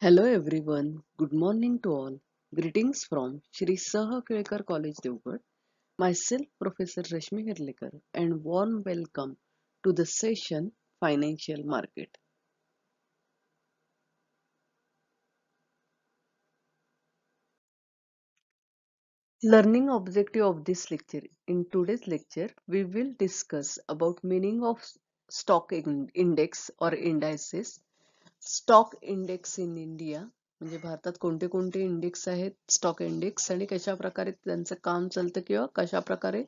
Hello everyone. Good morning to all. Greetings from Shri Saha Kelkar College Devgarh. Myself Professor Rashmi Hirlikar and warm welcome to the session Financial Market. Learning objective of this lecture. In today's lecture, we will discuss about meaning of stock index or indices stock index in India म्हणजे भारतात कोणते कोणते index आहेत stock index आणि कशा प्रकारे त्यांचं काम चालतं किंवा कशा प्रकारे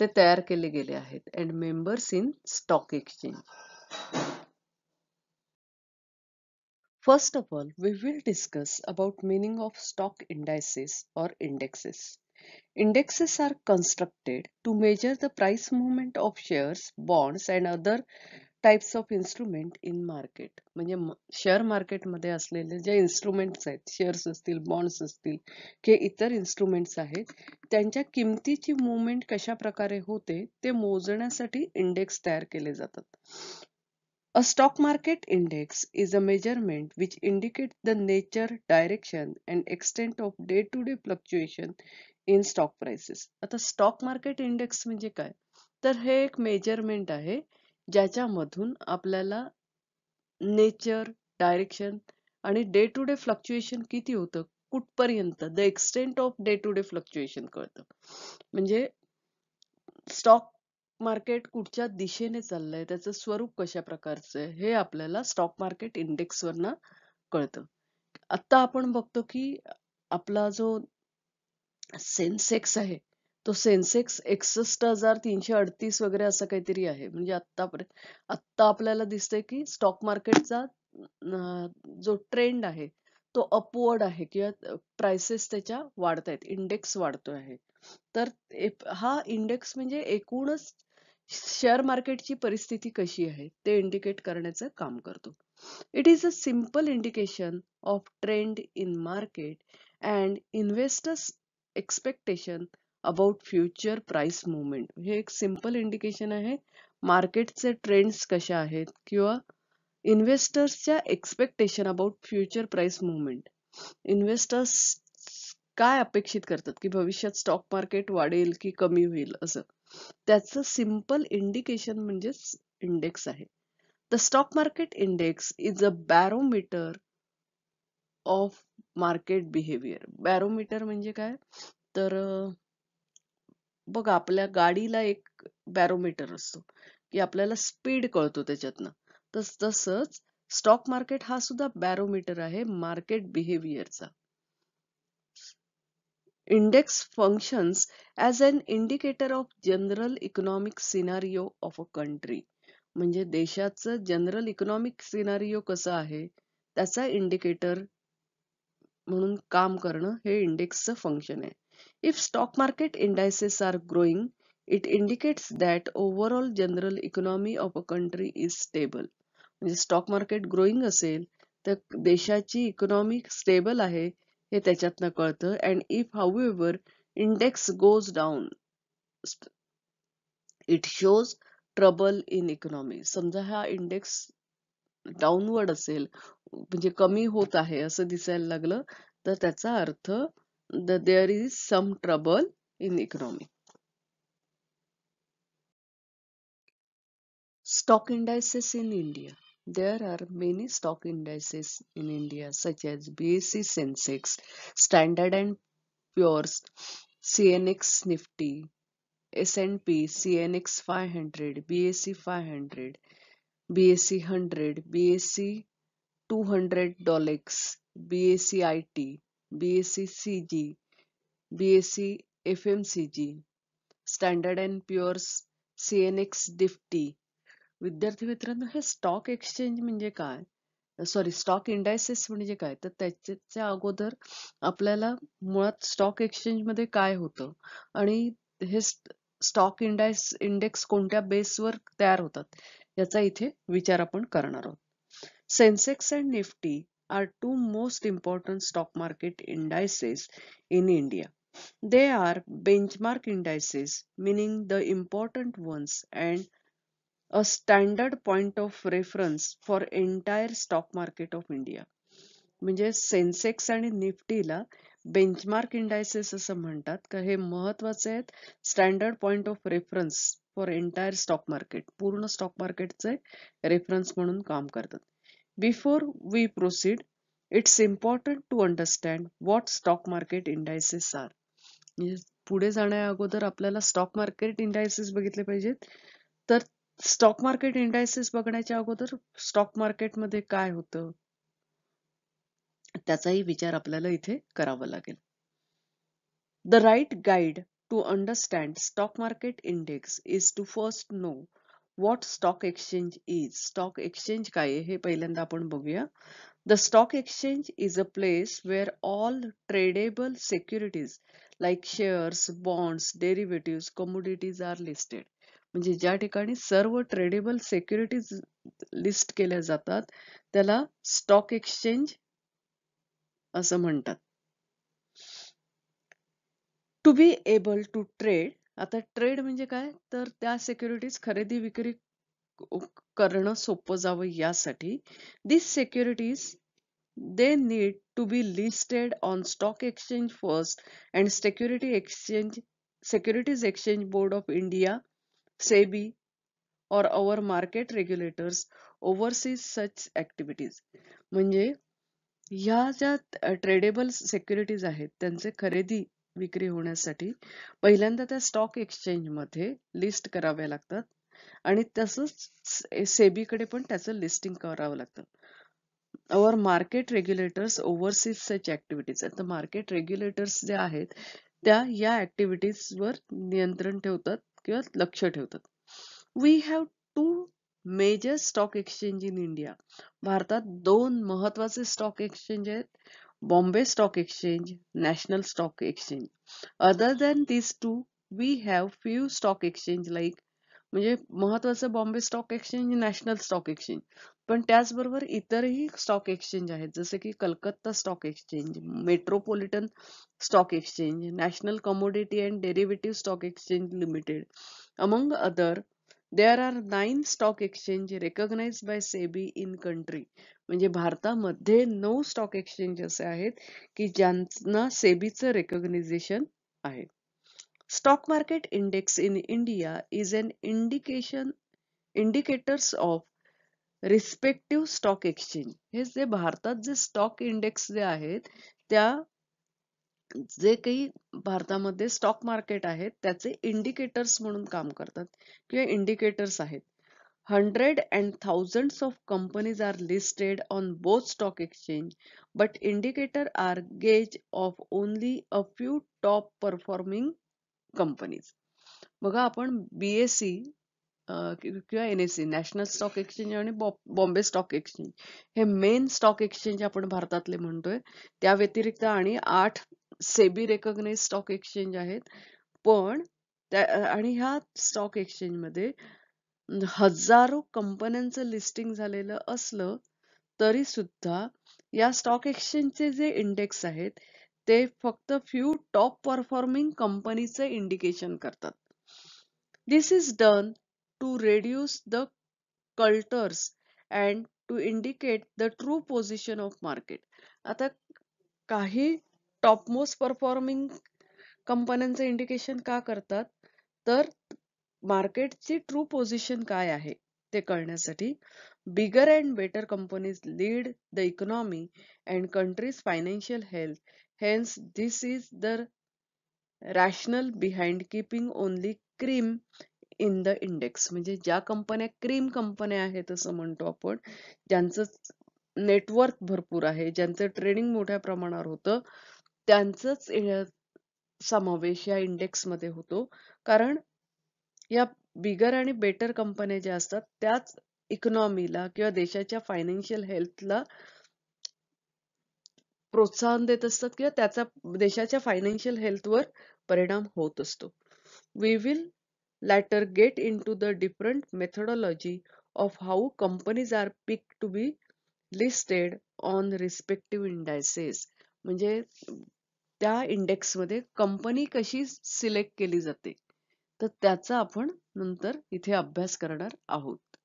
ते तयार केले गेले आहेत and members in stock exchange first of all we will discuss about meaning of stock indices और indexes indexes are constructed to measure the price movement of shares bonds and other types of instrument in market म्हणजे share मार्केटमध्ये असलेले जे instruments आहेत shares असतील bonds असतील किंवा इतर इन्स्ट्रुमेंट्स आहेत त्यांच्या किमतीची मुवमेंट कशा प्रकारे होते ते मोजण्यासाठी इंडेक्स तयार केले जातात a stock market index is a measurement which indicate the nature direction and extent of day to day fluctuation in stock prices आता स्टॉक मार्केट इंडेक्स म्हणजे काय तर हे एक मेजरमेंट आहे ज्याच्यामधून आपल्याला नेचर डायरेक्शन आणि डे टू डे फ्लक्च्युएशन किती होतं कुठपर्यंत the extent of day to day fluctuation कळतं म्हणजे स्टॉक मार्केट कुठच्या दिशेने चाललंय त्याचं स्वरूप कशा प्रकारचं आहे हे आपल्याला स्टॉक मार्केट इंडेक्सवरनं कळतं आता आपण बघतो की आपला जो सेन्सेक्स आहे तो सेन्सेक्स एकसष्ट हजार तीनशे अडतीस वगैरे असं काहीतरी आहे म्हणजे आतापर्यंत आत्ता आपल्याला दिसतंय की स्टॉक मार्केटचा जो ट्रेंड आहे तो अपवर्ड आहे किंवा प्राइसेस त्याच्या वाढत आहेत इंडेक्स वाढतो आहे तर हा इंडेक्स म्हणजे एकूणच शेअर मार्केटची परिस्थिती कशी आहे ते इंडिकेट करण्याचं काम करतो it is a simple indication of trend in market and investors expectation about future price movement हे एक सिम्पल इंडिकेशन आहे मार्केटचे ट्रेंड्स कशा आहेत किंवा इन्व्हेस्टर्सच्या expectation about future price movement investors काय अपेक्षित करतात की भविष्यात स्टॉक मार्केट वाढेल की कमी होईल असं त्याचं सिंपल इंडिकेशन म्हणजेच इंडेक्स आहे the stock market index is a barometer of market behaviour barometer म्हणजे काय तर बघ आपल्या गाडीला एक बॅरोमीटर असतो की आपल्याला स्पीड कळतो त्याच्यातनं तस तसंच स्टॉक मार्केट हा सुद्धा बॅरोमीटर आहे मार्केट बिहेवियरचा index function as an indicator of general economic scenario of a country म्हणजे देशाचं जनरल इकॉनॉमिक सिनारिओ कसं आहे त्याचा इंडिकेटर म्हणून काम करणं हे इंडेक्सचं फंक्शन आहे If stock market indices are growing, it indicates that overall general economy of a country is stable. म्हणजे स्टॉक मार्केट ग्रोईंग असेल तर देशाची इकॉनॉमी स्टेबल आहे हे त्याच्यातनं कळतं and if how index goes down it shows trouble in economy समजा हा इंडेक्स डाऊनवर्ड असेल म्हणजे कमी होत आहे असं दिसायला लागलं तर त्याचा अर्थ that there is some trouble in economy. Stock indices in India. There are many stock indices in India such as BSE Sensex, Standard and Pure's, CNX Nifty, S&P, CNX 500, BSE 500, BSE 100, BSE 200 Dolex, BSE IT, BSC CG C G F M Standard and Poor's C डिफ्टी विद्यार्थी मित्रांनो हे stock exchange म्हणजे काय sorry stock indices म्हणजे काय तर त्याच्या अगोदर आपल्याला मुळात स्टॉक एक्सचेंज मध्ये काय होतं आणि हे स्टॉक इंडायस इंडेक्स कोणत्या बेसवर तयार होतात याचा इथे विचार आपण करणार आहोत Sensex and Nifty are two most important stock market indices in India. They are benchmark indices, meaning the important ones, and a standard point of reference for entire stock market of India. म्हणजे Sensex आणि निफ्टीला benchmark indices असं म्हणतात का हे महत्वाचे आहेत standard point of reference for entire stock market पूर्ण स्टॉक मार्केटचे रेफरन्स म्हणून काम करतात Before we proceed, it's important to understand what stock market indices are पुढे जाण्या अगोदर आपल्याला स्टॉक मार्केट इंडायसिस बघितले पाहिजेत तर स्टॉक मार्केट इंडायसिस बघण्याच्या अगोदर स्टॉक मार्केटमध्ये काय होतं त्याचाही विचार आपल्याला इथे करावा लागेल the right guide to understand stock market index is to first know what stock exchange is stock exchange काय हे पहिल्यांदा आपण बघूया the stock exchange is a place where all tradeable securities like shares bonds derivative commodities are listed म्हणजे ज्या ठिकाणी सर्व tradable securities list केल्या जातात त्याला स्टॉक एक्सचेंज असं म्हणतात to be able to trade आता ट्रेड म्हणजे काय तर त्या सिक्युरिटीज खरेदी विक्री करणं सोपं जावं यासाठी this securities need to be listed on stock exchange first and security exchange securities exchange board of India SEBI or our market regulators overseas such activities म्हणजे ह्या ज्या ट्रेडेबल सेक्युरिटीज आहेत त्यांचे खरेदी विक्री होण्यासाठी पहिल्यांदा त्या स्टॉक एक्सचेंज मध्ये लिस्ट कराव्या लागतात आणि तसंच सेबीकडे पण त्याचं लिस्टिंग करावं लागतं और मार्केट रेग्युलेटर्स ओव्हरसीज ऍक्टिव्हिटीज तर मार्केट रेग्युलेटर्स जे आहेत त्या या ऍक्टिव्हिटीजवर नियंत्रण ठेवतात किंवा लक्ष ठेवतात we have two major stock exchange in India भारतात दोन महत्वाचे स्टॉक एक्सचेंज आहेत Bombay stock exchange National stock exchange other than these two we have few stock exchange like म्हणजे महत्वाचं Bombay stock exchange national stock exchange पण त्याचबरोबर इतरही स्टॉक एक्सचेंज आहेत जसे की Calcutta stock exchange metropolitan stock exchange national commodity and derivative stock exchange limited among other there are nine stock exchange recognise by SEBI in country म्हणजे भारतामध्ये नऊ stock exchange असे आहेत की ज्यांना सेबीचं e रेकग्नायझेशन आहे stock market index in India is an indication indicators of respective stock exchange हे जे भारतात जे स्टॉक इंडेक्स जे आहेत त्या जे काही भारतामध्ये स्टॉक मार्केट आहेत त्याचे इंडिकेटर्स म्हणून काम करतात किंवा इंडिकेटर्स आहेत hundred and thousand of companies are listed on both stock exchange but indicator are gauge of only a few top performing companies बघा आपण बीएससी किंवा N S C national stock exchange आणि Bombay stock exchange हे main stock exchange आपण भारतातले म्हणतोय त्या व्यतिरिक्त आणि आठ सेबी रेकॉग्नाइज स्टॉक एक्सचेंज आहेत पण त्या आणि ह्या स्टॉक एक्सचेंज मध्ये हजारो कंपन्यांचं लिस्टिंग झालेलं असलं तरी सुद्धा या स्टॉक एक्सचेंज चे जे इंडेक्स आहेत ते फक्त फ्यू टॉप परफॉर्मिंग कंपनीचे इंडिकेशन करतात this is done to reduce the clutters and to indicate the true position of market आता काही टॉप मोस्ट परफॉर्मिंग कंपन्यांचं इंडिकेशन का करतात तर मार्केटची ट्रू पोझिशन काय आहे ते कळण्यासाठी bigger and better companies lead the economy and countries financial health hence this is the rationale behind keeping only cream in the index म्हणजे ज्या कंपन्या क्रीम कंपन्या आहेत असं म्हणतो आपण ज्यांचं नेटवर्क भरपूर आहे ज्यांचं ट्रेडिंग मोठ्या प्रमाणावर होतं त्यांचाच समावेश या इंडेक्समध्ये होतो कारण या बिगर आणि बेटर कंपन्या ज्या असतात त्याच इकॉनॉमीला किंवा देशाच्या फायनान्शियल हेल्थला प्रोत्साहन देत असतात किंवा त्याचा देशाच्या फायनान्शियल हेल्थवर परिणाम होत असतो we will later get into the different methodology of how companies are pick to be listed on respective indices म्हणजे त्या इंडेक्स मध्ये कंपनी कशी सिलेक्ट केली जाते तर त्याचा आपण नंतर इथे अभ्यास करणार आहोत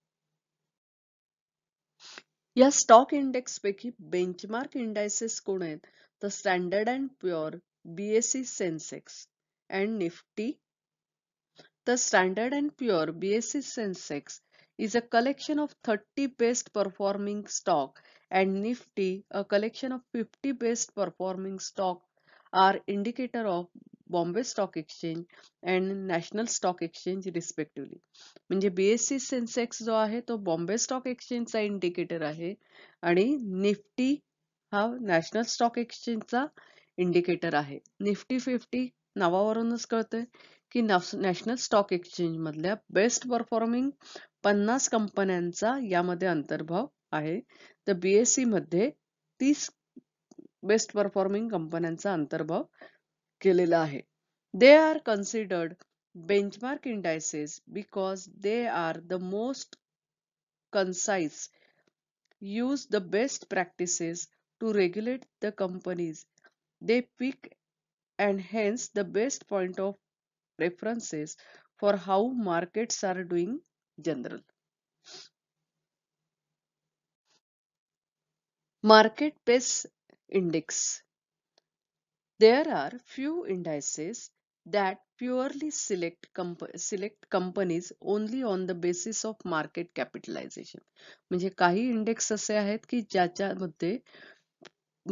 या स्टॉक इंडेक्स पैकी बेंचमार्क इंडायसेस कोण आहेत तर Standard and Poor BSC Sensex and Nifty तर Standard and Poor BSC Sensex is a collection of thirty best performing stock and Nifty, a collection of 50 best performing stock are indicator of Bombay stock exchange and national stock exchange respectively म्हणजे BSC Sensex जो आहे तो Bombay stock exchange चा indicator आहे आणि Nifty हा national stock एक्सचेंजचा indicator आहे निफ्टी फिफ्टी नावावरूनच कळतंय की नॅशनल स्टॉक एक्सचेंज मधल्या बेस्ट परफॉर्मिंग पन्नास कंपन्यांचा यामध्ये अंतर्भाव आहे द बीएससी मध्ये तीस बेस्ट परफॉर्मिंग कंपन्यांचा अंतर्भाव केलेला आहे they are considered benchmark indices because they are the most concise use the best practices to regulate the companies they pick and the best point of references for how markets are doing general Market Price Index There are few indices that purely select, comp select companies only on the basis of market capitalization. म्हणजे काही index असे आहेत की ज्याच्यामध्ये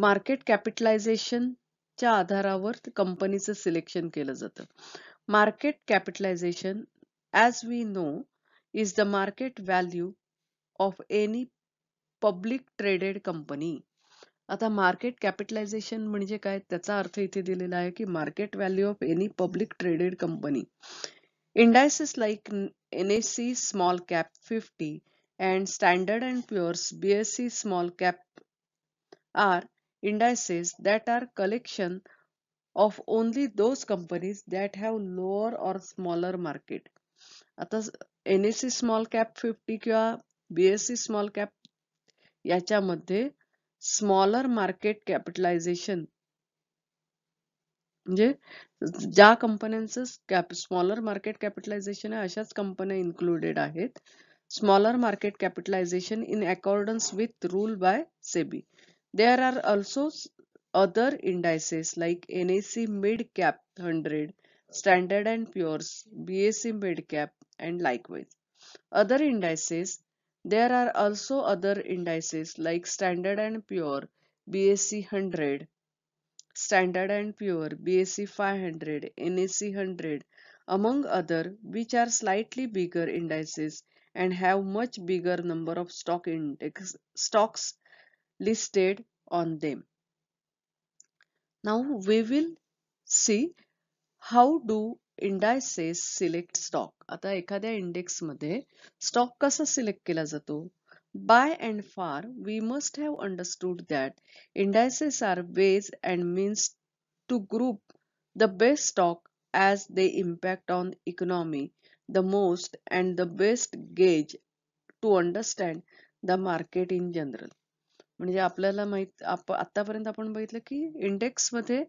market कॅपिटलायझेशनच्या आधारावर कंपनीचं selection केलं जातं Market capitalization, as we know, is the market value of any public traded company आता मार्केट कॅपिटलायझेशन म्हणजे काय त्याचा अर्थ इथे दिलेला आहे की market value of any public traded company indices like N S C small cap fifty and Standard and Poor's BSC small cap are indices that are collection of only those companies that have lower or smaller market आता N S C small cap fifty किंवा BSC small cap याच्यामध्ये smaller market capitalisation म्हणजे ज्या कंपन्यांचं cap smaller market capitalisation आहे अशाच कंपन्या included आहेत smaller market capitalisation in accordance with rule by SEBI there are also other indices like NAC Mid Cap 100, Standard and Poor's, mid cap and and wise other indices There are also other indices like Standard and Pure, BSE 100, Standard and Pure, BSE 500, NSE 100, among other, which are slightly bigger indices and have much bigger number of stock index stocks listed on them. Now we will see how do indices select stock आता एखाद्या index मध्ये stock कसा select केला जातो by and far we must have understood that indices are ways and means to group the best stock as they impact on economy the most and the best gauge to understand the market in general म्हणजे आपल्याला माहित आतापर्यंत आपण बघितलं की index इंडेक्समध्ये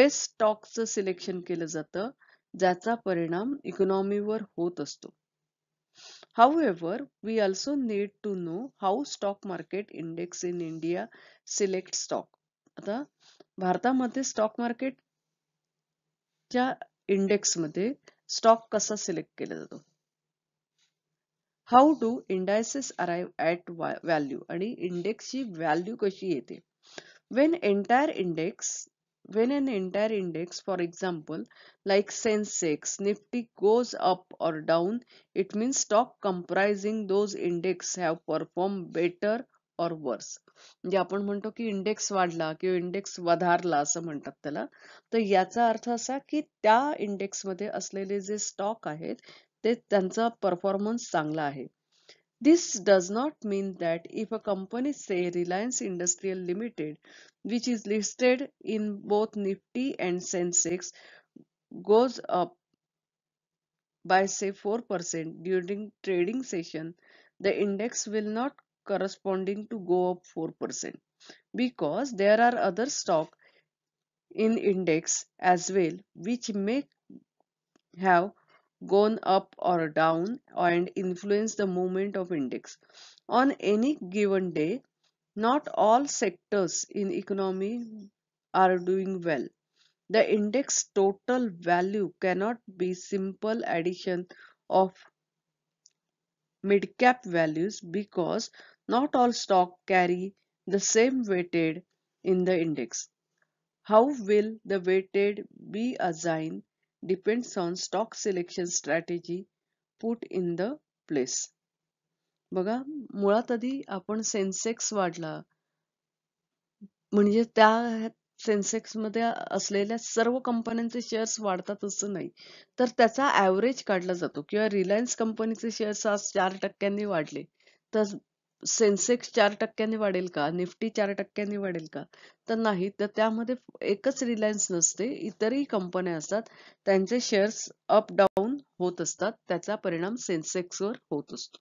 best स्टॉकचं selection केलं जातं ज्याचा परिणाम इकॉनॉमीवर होत असतो how we we need need know know how stock market in in select stock आता भारतामध्ये स्टॉक मार्केटच्या इंडेक्समध्ये स्टॉक कसा सिलेक्ट केला जातो how do indices arrive at value आणि इंडेक्सची व्हॅल्यू कशी येते when entire index When an entire index, for example, like Sensex, Nifty goes up or down, it means stock comprising those index have performed better or worse म्हणजे आपण म्हणतो की index वाढला किंवा इंडेक्स वधारला असं म्हणतात त्याला तर याचा अर्थ असा की त्या इंडेक्समध्ये असलेले जे स्टॉक आहेत ते त्यांचा परफॉर्मन्स चांगला आहे This does not mean that if a company say Reliance Industrial Limited which is listed in both Nifty and Sensex goes up by say 4% during trading session the index will not corresponding to go up 4% because there are other stock in index as well which may have gone up or down and influence the movement of index. On any given day, not all sectors in economy are doing well. The index total value cannot be simple addition of mid-cap values because not all stock carry the same weighted in the index. How will the weighted be assigned depends on stock selection strategy put in the place. बघा मुळात आधी आपण Sensex वाढला म्हणजे त्या Sensex मध्ये असलेल्या सर्व कंपन्यांचे शेअर्स वाढतात असं नाही तर त्याचा ऍव्हरेज काढला जातो किंवा रिलायन्स कंपनीचे शेअर्स आज चार टक्क्यांनी वाढले तर सेन्सेक्स चार टक्क्यांनी वाढेल का निफ्टी चार टक्क्यांनी वाढेल का तर नाही तर त्यामध्ये एकच रिलायन्स नसते इतरही कंपन्या असतात त्यांचे शेअर्स अप डाऊन होत असतात त्याचा परिणाम वर होत असतो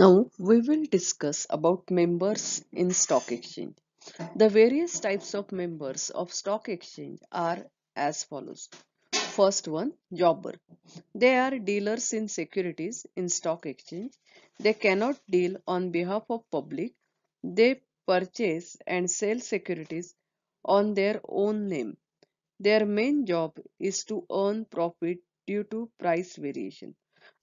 Now, we will discuss about members in stock exchange the various types of members of stock exchange are as follows. first one, jobber. They are dealers in securities in stock exchange. They cannot deal on behalf of public. They purchase and sell securities on their own name. Their main job is to earn profit due to price variation.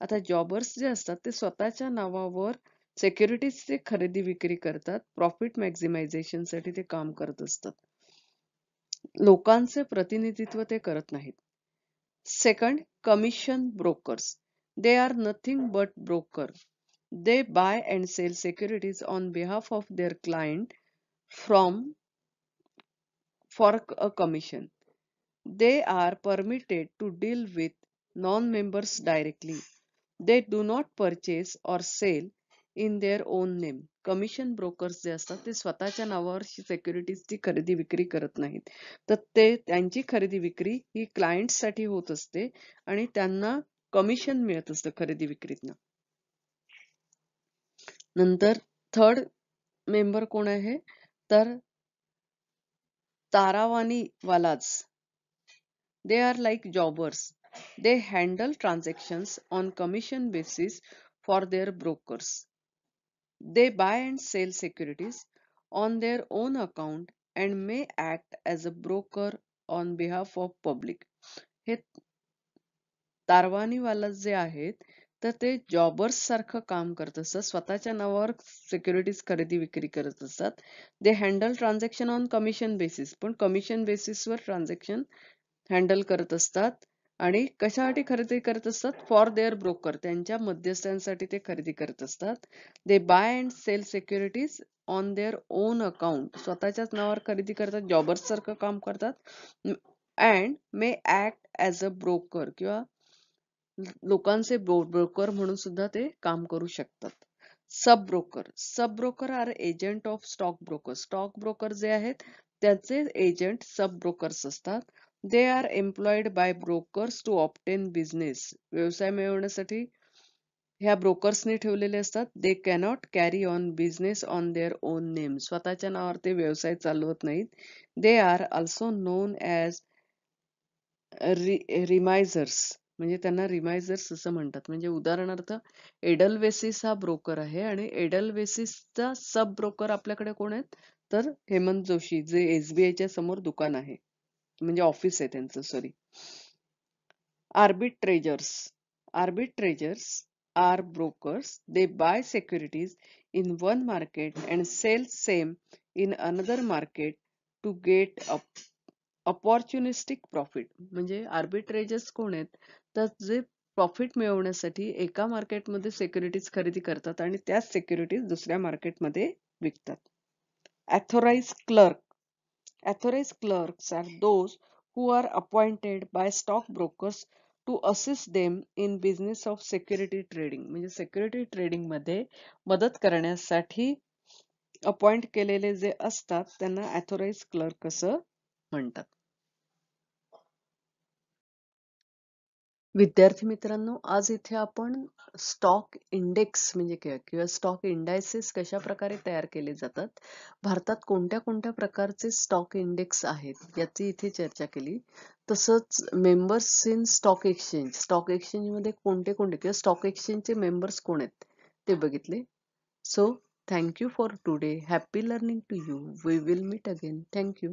आता jobbers जे असतात ते स्वतःच्या नावावर सेक्युरिटीजचे खरेदी विक्री करतात profit मॅक्झिमायझेशन साठी ते काम करत असतात लोकांचे प्रतिनिधित्व ते करत नाहीत Second, commission brokers. They are nothing but broker. They buy and sell securities on behalf of their client from for a commission. They are permitted to deal with non-members directly. They do not purchase or sell in their own name commission brokers जे असतात ते स्वतःच्या नावावर सिक्युरिटीजची खरेदी विक्री करत नाहीत तर ते त्यांची खरेदी विक्री ही क्लायंटसाठी होत असते आणि त्यांना कमिशन मिळत असतं खरेदी विक्रीतनं नंतर थर्ड मेंबर कोण आहे तर taravaniwalas they are like jobbers they handle transactions on commission basis for their brokers they buy and sell securities on their own account and may act as a broker on behalf of public हे तारवानीवाला जे आहेत तर ते jobbers सारखं काम करत असतात स्वतःच्या नावावर सिक्युरिटीज खरेदी विक्री करत असतात they handle transaction on commission basis पण कमिशन बेसिसवर ट्रान्झॅक्शन हँडल करत असतात आणि कशासाठी खरेदी करत असतात फॉर देअर ब्रोकर त्यांच्या मध्यस्थांसाठी ते खरेदी करत असतात they buy and sell securities on their own account स्वतःच्याच नावावर खरेदी करतात जॉबर्स सारखं काम करतात and may act as a broker किंवा लोकांचे ब्रोकर म्हणून सुद्धा ते काम करू शकतात sub broker sub broker are agent of stock broker stock broker जे आहेत त्याचे एजंट सब ब्रोकर्स असतात they are employed by brokers to obtain business व्यवसाय मिळवण्यासाठी ह्या ब्रोकर्सनी ठेवलेले असतात they cannot carry on business on their own name स्वतःच्या नावावर ते व्यवसाय चालवत नाहीत they are also known as re remisiers म्हणजे त्यांना रिमायझर्स असं म्हणतात म्हणजे उदाहरणार्थ एडलवेसिस हा ब्रोकर आहे आणि एडलवेसिसचा सब ब्रोकर आपल्याकडे कोण आहेत तर हेमंत जोशी जे एस बी आयच्या समोर दुकान आहे म्हणजे ऑफिस आहे त्यांचं sorry arbitrageurs arbitrageurs are brokers they buy securities in one market and sell same in another market to get up opportunistic profit म्हणजे आर्बिट्रेजर्स कोण आहेत तर जे प्रॉफिट मिळवण्यासाठी एका मार्केटमध्ये सिक्युरिटीज खरेदी करतात आणि त्याच सिक्युरिटीज दुसऱ्या मार्केटमध्ये विकतात authorise clerk Authorized clerks are those who are appointed by stockbrokers to assist them in business of security trading म्हणजे trading मध्ये मदत करण्यासाठी appoint केलेले जे असतात त्यांना authorized clerk असं म्हणतात विद्यार्थी मित्रांनो आज इथे आपण स्टॉक इंडेक्स म्हणजे काय किंवा स्टॉक इंडायसेस कशा प्रकारे तयार केले जातात भारतात कोणत्या कोणत्या प्रकारचे स्टॉक इंडेक्स आहेत याची इथे चर्चा केली तसंच members in stock exchange stock एक्सचेंजमध्ये कोणते कोणते किंवा स्टॉक चे मेंबर्स कोण आहेत ते बघितले so thank you for today happy learning to you we will meet again thank you